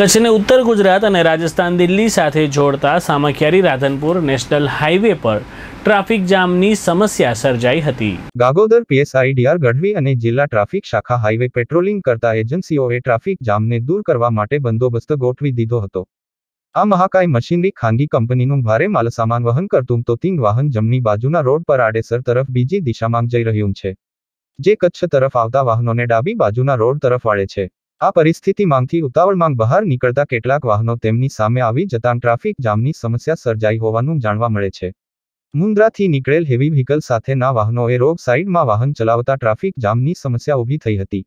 કચ્છને ઉત્તર ગુજરાત અને રાજસ્થાન દિલ્હી સાથે જોડતા સામખિયારી રાધનપુર નેશનલ હાઈવે પર ટ્રાફિક જામની સમસ્યા સર્જાઈ હતી ગાગોદર પીએસઆઈ ડીઆર ગઢવી અને જિલ્લા ટ્રાફિક શાખા હાઈવે પેટ્રોલિંગ કરતા એજન્સીઓએ ટ્રાફિક જામને દૂર કરવા માટે બંદોબસ્ત ગોઠવી દીધો હતો આ મહાકાય મશીનરી ખાનગી કંપનીનું ભારે માલસામાન વહન કરતું તો તિંગ વાહન જમની બાજુના રોડ પર આડેસર તરફ બીજી દિશામાં જઈ રહ્યું છે જે કચ્છ તરફ આવતા વાહનોને ડાબી બાજુના રોડ તરફ વાળે છે આ પરિસ્થિતિમાંથી ઉતાવળમાં બહાર નીકળતા કેટલાક વાહનો તેમની સામે આવી જતાં ટ્રાફિક જામની સમસ્યા સર્જાઈ હોવાનું જાણવા મળે છે મુન્દ્રાથી નીકળેલ હેવી વ્હીકલ સાથેના વાહનોએ રોગ સાઇડમાં વાહન ચલાવતા ટ્રાફિક જામની સમસ્યા ઊભી થઈ હતી